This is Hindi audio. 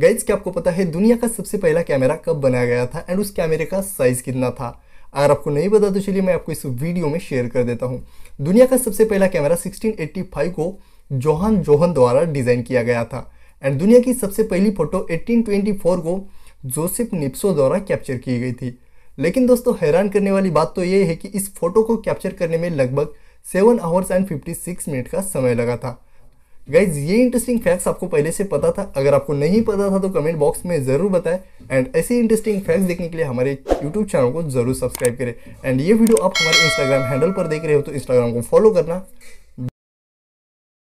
गाइज क्या आपको पता है दुनिया का सबसे पहला कैमरा कब बनाया गया था एंड उस कैमरे का साइज कितना था अगर आपको नहीं पता तो चलिए मैं आपको इस वीडियो में शेयर कर देता हूँ दुनिया का सबसे पहला कैमरा 1685 को जोहान जोहन द्वारा डिज़ाइन किया गया था एंड दुनिया की सबसे पहली फोटो 1824 को जोसेफ निप्सो द्वारा कैप्चर की गई थी लेकिन दोस्तों हैरान करने वाली बात तो ये है कि इस फोटो को कैप्चर करने में लगभग seven hours and fifty six minute का समय लगा था गाइज ये इंटरेस्टिंग फैक्ट्स आपको पहले से पता था अगर आपको नहीं पता था तो कमेंट बॉक्स में ज़रूर बताएं एंड ऐसे इंटरेस्टिंग फैक्ट्स देखने के लिए हमारे यूट्यूब चैनल को जरूर सब्सक्राइब करें एंड ये वीडियो आप हमारे इंस्टाग्राम हैंडल पर देख रहे हो तो इंस्टाग्राम को फॉलो करना